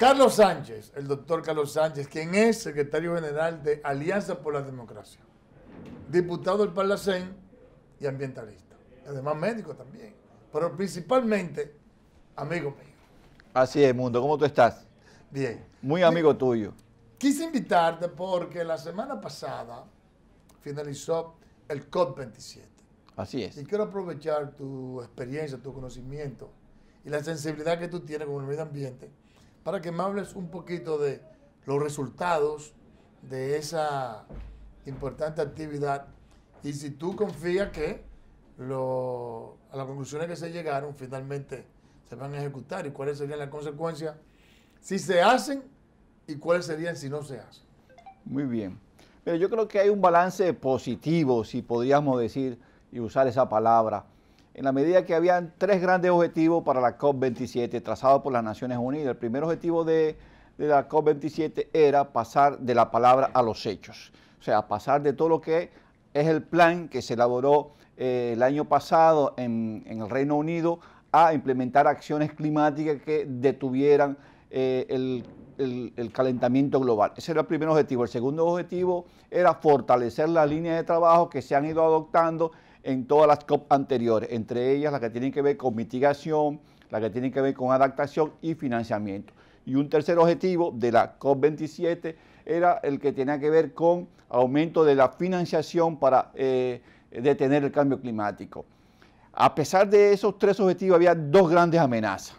Carlos Sánchez, el doctor Carlos Sánchez, quien es secretario general de Alianza por la Democracia, diputado del Parlacén y ambientalista. Además médico también, pero principalmente amigo mío. Así es, Mundo. ¿Cómo tú estás? Bien. Muy amigo tuyo. Quise invitarte porque la semana pasada finalizó el COP27. Así es. Y quiero aprovechar tu experiencia, tu conocimiento y la sensibilidad que tú tienes con el medio ambiente para que me hables un poquito de los resultados de esa importante actividad y si tú confías que a las conclusiones que se llegaron finalmente se van a ejecutar y cuáles serían las consecuencias si se hacen y cuáles serían si no se hacen. Muy bien. Pero yo creo que hay un balance positivo, si podríamos decir y usar esa palabra, en la medida que habían tres grandes objetivos para la COP27 trazados por las Naciones Unidas. El primer objetivo de, la COP27 era pasar de la palabra a los hechos, o sea, pasar de todo lo que es el plan que se elaboró eh, el año pasado en, el Reino Unido a implementar acciones climáticas que detuvieran eh, el el, calentamiento global. Ese era el primer objetivo. El segundo objetivo era fortalecer las líneas de trabajo que se han ido adoptando en todas las COP anteriores, entre ellas la que tienen que ver con mitigación, la que tiene que ver con adaptación y financiamiento. Y un tercer objetivo de la COP27 era el que tenía que ver con aumento de la financiación para eh, detener el cambio climático. A pesar de esos tres objetivos, había dos grandes amenazas.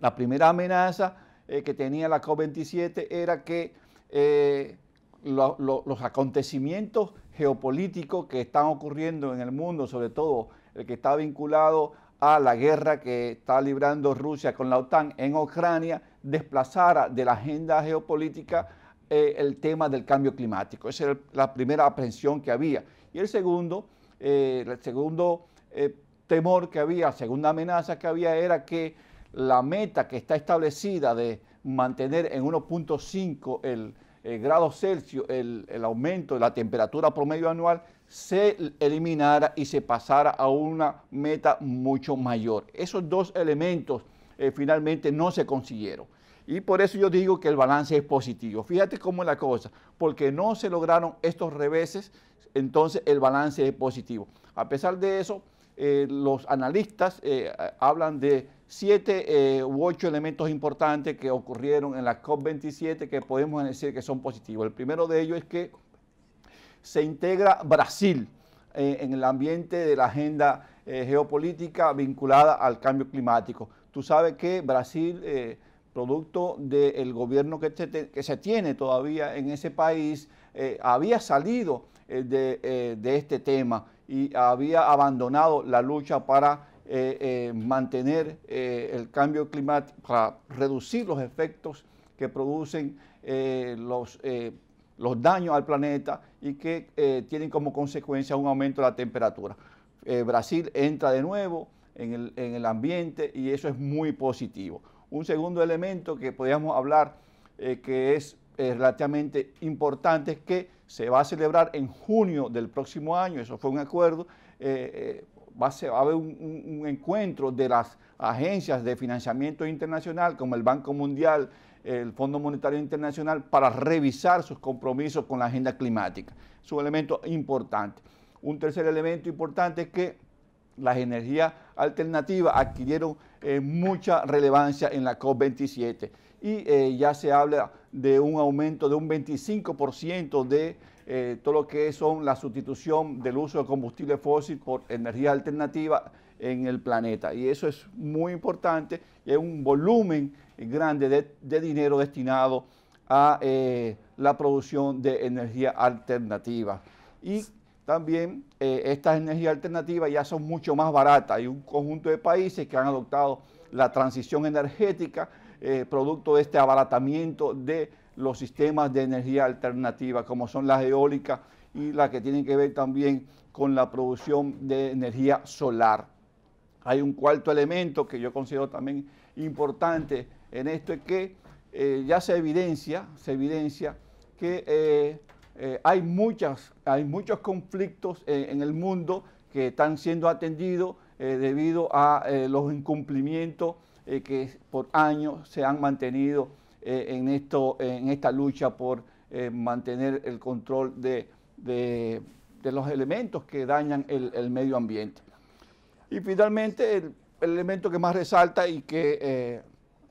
La primera amenaza eh, que tenía la COP27 era que eh, los acontecimientos geopolíticos que están ocurriendo en el mundo, sobre todo el que está vinculado a la guerra que está librando Rusia con la OTAN en Ucrania, desplazara de la agenda geopolítica eh, el tema del cambio climático. Esa era la primera aprensión que había. Y el segundo, eh, el segundo eh, temor que había, segunda amenaza que había era que la meta que está establecida de mantener en 1.5 el el grados Celsius el, aumento de la temperatura promedio anual se eliminara y se pasara a una meta mucho mayor. Esos dos elementos eh, finalmente no se consiguieron. Y por eso yo digo que el balance es positivo. Fíjate cómo es la cosa, porque no se lograron estos reveses, entonces el balance es positivo. A pesar de eso, eh, los analistas eh, hablan de siete eh, u ocho elementos importantes que ocurrieron en la COP27 que podemos decir que son positivos. El primero de ellos es que se integra Brasil eh, en el ambiente de la agenda eh, geopolítica vinculada al cambio climático. Tú sabes que Brasil, producto del gobierno que, que, se tiene todavía en ese país, había salido de este tema y había abandonado la lucha para eh, eh, mantener eh, el cambio climático, para reducir los efectos que producen los, los, daños al planeta y que tienen como consecuencia un aumento de la temperatura. Brasil entra de nuevo en el, ambiente y eso es muy positivo. Un segundo elemento que podríamos hablar que es relativamente importante es que se va a celebrar en junio del próximo año, eso fue un acuerdo va a, haber un, encuentro de las agencias de financiamiento internacional como el Banco Mundial, el Fondo Monetario Internacional para revisar sus compromisos con la agenda climática. Es un elemento importante. Un tercer elemento importante es que las energías alternativas adquirieron eh, mucha relevancia en la COP27 y eh, ya se habla de un aumento de un 25% de eh, todo lo que son la sustitución del uso de combustible fósil por energía alternativa en el planeta. Y eso es muy importante, es un volumen grande de, dinero destinado a eh, la producción de energía alternativa. Y también eh, estas energías alternativas ya son mucho más baratas. Hay un conjunto de países que han adoptado la transición energética, producto de este abaratamiento de los sistemas de energía alternativa, como son las eólicas y las que tienen que ver también con la producción de energía solar. Hay un cuarto elemento que yo considero también importante en esto, es que eh, ya se evidencia, se evidencia que eh, eh, hay, muchas, hay muchos conflictos en el mundo que están siendo atendidos debido a los incumplimientos que por años se han mantenido eh, en, esto, en esta lucha por eh, mantener el control de, los elementos que dañan el, medio ambiente. Y finalmente, el, elemento que más resalta y que eh,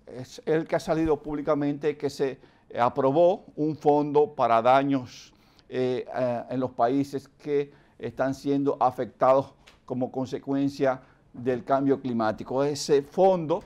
es el que ha salido públicamente, que se aprobó un fondo para daños en los países que están siendo afectados como consecuencia del cambio climático. Ese fondo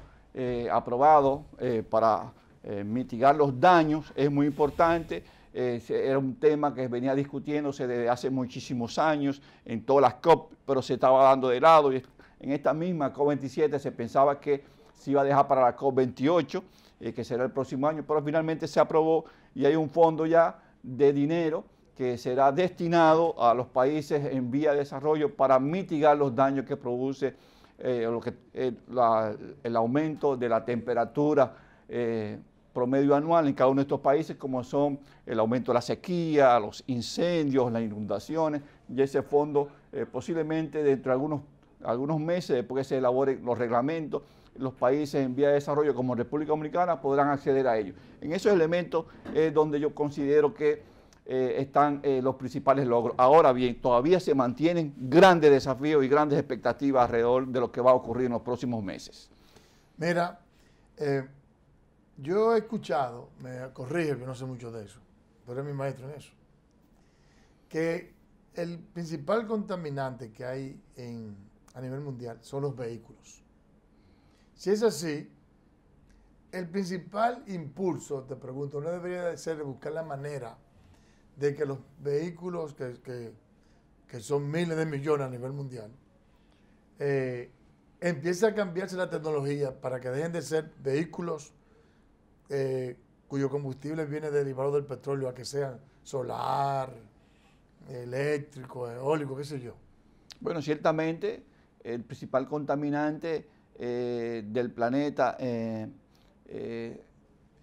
aprobado para eh, mitigar los daños es muy importante. Eh, era un tema que venía discutiéndose desde hace muchísimos años en todas las COP, pero se estaba dando de lado. Y en esta misma COP27 se pensaba que se iba a dejar para la COP28, eh, que será el próximo año, pero finalmente se aprobó y hay un fondo ya de dinero que será destinado a los países en vía de desarrollo para mitigar los daños que produce el aumento de la temperatura promedio anual en cada uno de estos países, como son el aumento de la sequía, los incendios, las inundaciones, y ese fondo eh, posiblemente dentro de algunos, algunos meses, después que se elaboren los reglamentos, los países en vía de desarrollo como República Dominicana podrán acceder a ellos. En esos elementos es donde yo considero que eh, están eh, los principales logros. Ahora bien, todavía se mantienen grandes desafíos y grandes expectativas alrededor de lo que va a ocurrir en los próximos meses. Mira, yo he escuchado, me corrige que no sé mucho de eso, pero es mi maestro en eso, que el principal contaminante que hay a nivel mundial son los vehículos. Si es así, el principal impulso, te pregunto, no debería ser de buscar la manera de que los vehículos, que, son miles de millones a nivel mundial, eh, empiece a cambiarse la tecnología para que dejen de ser vehículos eh, cuyo combustible viene derivado del petróleo, a que sea solar, eléctrico, eólico, qué sé yo. Bueno, ciertamente el principal contaminante eh, del planeta eh,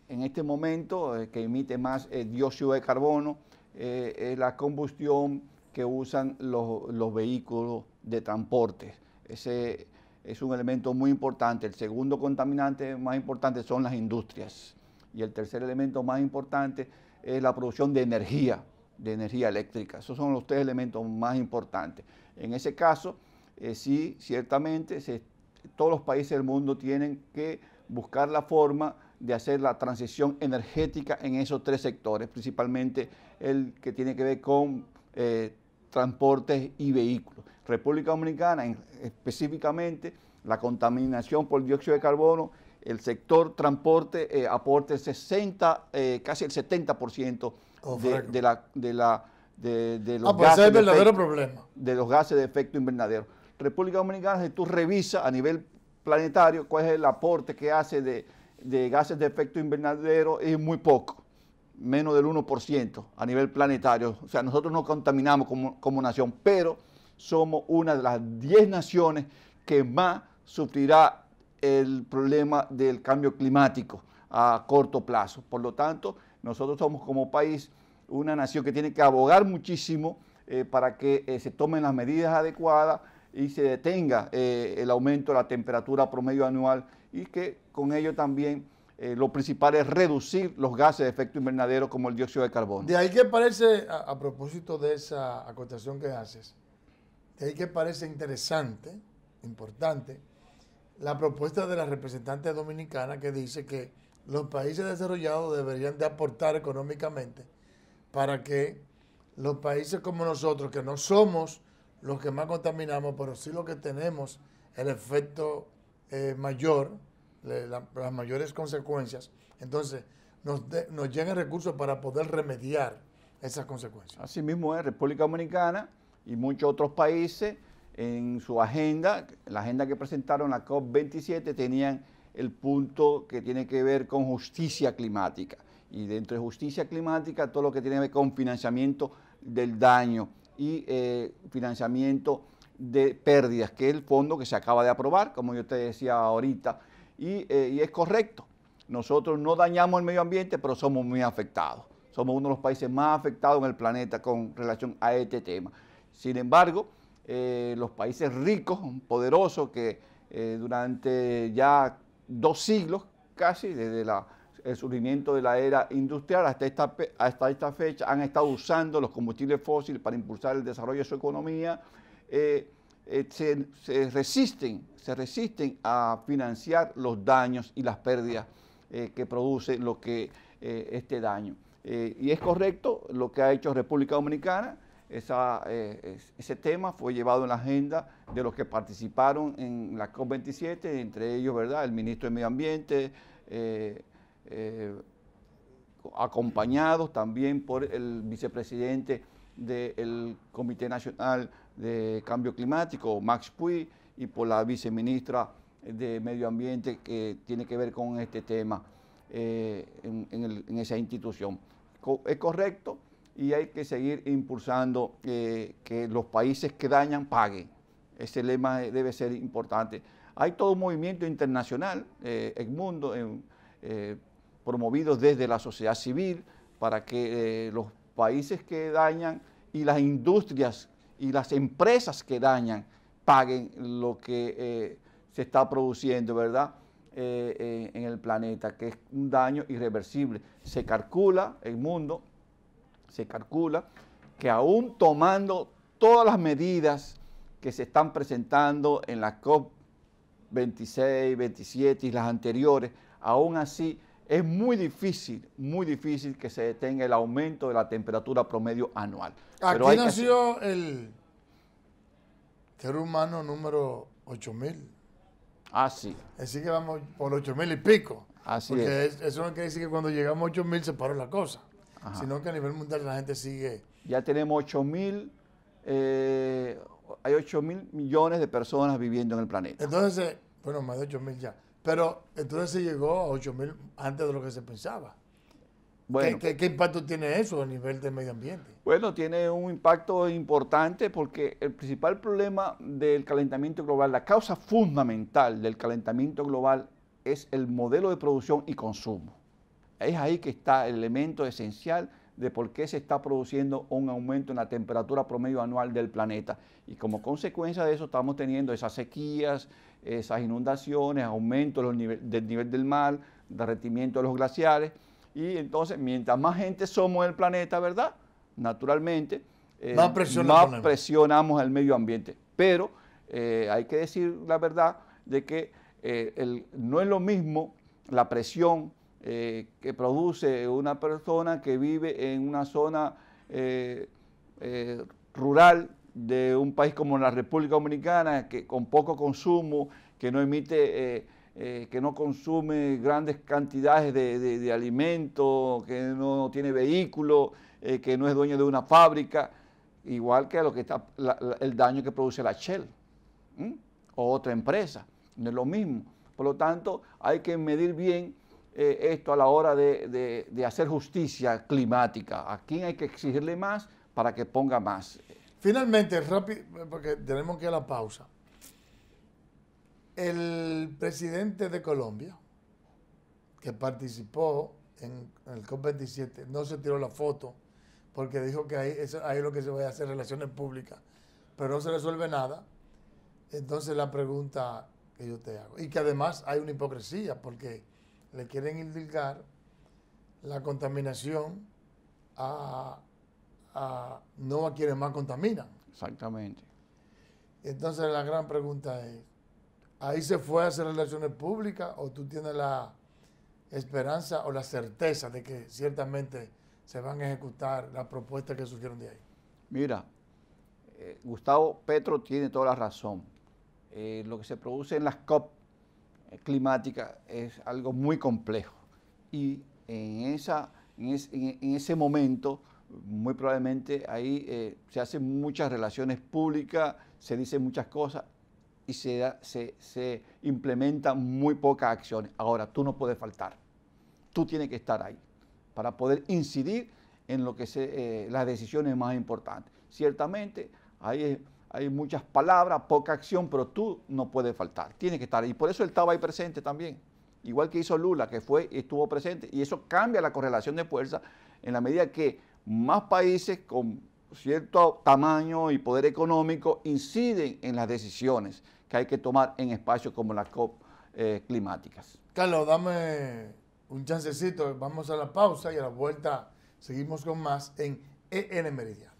en este momento, que emite más dióxido de carbono, es la combustión que usan los, los vehículos de transporte. Ese es un elemento muy importante. El segundo contaminante más importante son las industrias. Y el tercer elemento más importante es la producción de energía, de energía eléctrica. Esos son los tres elementos más importantes. En ese caso, eh, sí, ciertamente, todos los países del mundo tienen que buscar la forma de hacer la transición energética en esos tres sectores, principalmente el que tiene que ver con eh, transportes y vehículos. República Dominicana, específicamente, la contaminación por dióxido de carbono el sector transporte eh, aporta 60, eh, casi el 70% de, de, la, de, los gases de los gases de efecto invernadero. República Dominicana, si tú revisas a nivel planetario cuál es el aporte que hace de, gases de efecto invernadero, es muy poco, menos del 1% a nivel planetario. O sea, nosotros no contaminamos como, como nación, pero somos una de las 10 naciones que más sufrirá el problema del cambio climático a corto plazo. Por lo tanto, nosotros somos como país una nación que tiene que abogar muchísimo eh, para que eh, se tomen las medidas adecuadas y se detenga eh, el aumento de la temperatura promedio anual y que con ello también lo principal es reducir los gases de efecto invernadero como el dióxido de carbono. De ahí que parece, a propósito de esa acotación que haces, de ahí que parece interesante, importante, la propuesta de la representante dominicana que dice que los países desarrollados deberían de aportar económicamente para que los países como nosotros, que no somos los que más contaminamos, pero sí los que tenemos el efecto eh, mayor, las mayores consecuencias, entonces nos, lleguen recursos para poder remediar esas consecuencias. Asimismo es, República Dominicana y muchos otros países en su agenda, la agenda que presentaron la COP27, tenían el punto que tiene que ver con justicia climática. Y dentro de justicia climática, todo lo que tiene que ver con financiamiento del daño y eh, financiamiento de pérdidas, que es el fondo que se acaba de aprobar, como yo te decía ahorita, y, eh, y es correcto. Nosotros no dañamos el medio ambiente, pero somos muy afectados. Somos uno de los países más afectados en el planeta con relación a este tema. Sin embargo, eh, los países ricos, poderosos, que eh, durante ya dos siglos casi, desde el surgimiento de la era industrial hasta esta, esta fecha, han estado usando los combustibles fósiles para impulsar el desarrollo de su economía, eh, se, resisten, se resisten a financiar los daños y las pérdidas que produce lo que, este daño. y es correcto lo que ha hecho República Dominicana, eh, ese tema fue llevado en la agenda de los que participaron en la COP27, entre ellos, ¿verdad?, el ministro de Medio Ambiente, eh, eh, acompañados también por el vicepresidente del Comité Nacional de Cambio Climático, Max Puy, y por la viceministra de Medio Ambiente que tiene que ver con este tema eh, en, esa institución. es correcto y hay que seguir impulsando eh, que los países que dañan paguen. Ese lema debe ser importante. Hay todo un movimiento internacional, eh, en el mundo, eh, promovido desde la sociedad civil para que los países que dañan y las industrias y las empresas que dañan paguen lo que se está produciendo, ¿verdad? en el planeta, que es un daño irreversible. Se calcula el mundo se calcula que aún tomando todas las medidas que se están presentando en la COP 26, 27 y las anteriores, aún así es muy difícil, muy difícil que se detenga el aumento de la temperatura promedio anual. Aquí nació el ser humano número 8000. Ah, sí. Así que vamos por 8000 y pico. Así porque es. Eso no quiere decir que cuando llegamos a 8000 se paró la cosa sino que a nivel mundial la gente sigue. Ya tenemos 8 mil, eh, hay 8 mil millones de personas viviendo en el planeta. Entonces, eh, bueno, más de 8 mil ya. Pero entonces se llegó a 8 mil antes de lo que se pensaba. Bueno, ¿Qué, qué impacto tiene eso a nivel del medio ambiente? Bueno, tiene un impacto importante porque el principal problema del calentamiento global, la causa fundamental del calentamiento global es el modelo de producción y consumo. Es ahí que está el elemento esencial de por qué se está produciendo un aumento en la temperatura promedio anual del planeta. Y como consecuencia de eso estamos teniendo esas sequías, esas inundaciones, aumento del nivel del mar, derretimiento de los glaciares. Y entonces, mientras más gente somos en el planeta, ¿verdad? Naturalmente, eh, más, presionamos al medio ambiente. Pero eh, hay que decir la verdad de que eh, no es lo mismo la presión eh, que produce una persona que vive en una zona eh, eh, rural de un país como la República Dominicana, que con poco consumo, que no emite, que no consume grandes cantidades de, de, alimentos, que no tiene vehículo, que no es dueño de una fábrica, igual que lo que está el daño que produce la Shell o otra empresa, no es lo mismo. Por lo tanto, hay que medir bien eh, esto a la hora de, hacer justicia climática? ¿A quién hay que exigirle más para que ponga más? Finalmente, rápido, porque tenemos que ir a la pausa. El presidente de Colombia, que participó en, el COP27, no se tiró la foto porque dijo que ahí, eso, ahí es lo que se va a hacer relaciones públicas, pero no se resuelve nada. Entonces la pregunta que yo te hago, y que además hay una hipocresía, porque le quieren indicar la contaminación a, no a quienes más contaminan. Exactamente. Entonces la gran pregunta es, ¿ahí se fue a hacer relaciones públicas o tú tienes la esperanza o la certeza de que ciertamente se van a ejecutar las propuestas que surgieron de ahí? Mira, eh, Gustavo Petro tiene toda la razón. Eh, lo que se produce en las COP eh, climática es algo muy complejo y en, esa, en, ese momento muy probablemente ahí eh, se hacen muchas relaciones públicas, se dicen muchas cosas y se, se, implementan muy pocas acciones. Ahora, tú no puedes faltar, tú tienes que estar ahí para poder incidir en lo que se, eh, las decisiones más importantes. Ciertamente, ahí es hay muchas palabras, poca acción, pero tú no puedes faltar, tienes que estar. Y por eso él estaba ahí presente también, igual que hizo Lula, que fue y estuvo presente. Y eso cambia la correlación de fuerza en la medida que más países con cierto tamaño y poder económico inciden en las decisiones que hay que tomar en espacios como las COP eh, climáticas. Carlos, dame un chancecito, vamos a la pausa y a la vuelta seguimos con más en EN Meridiano.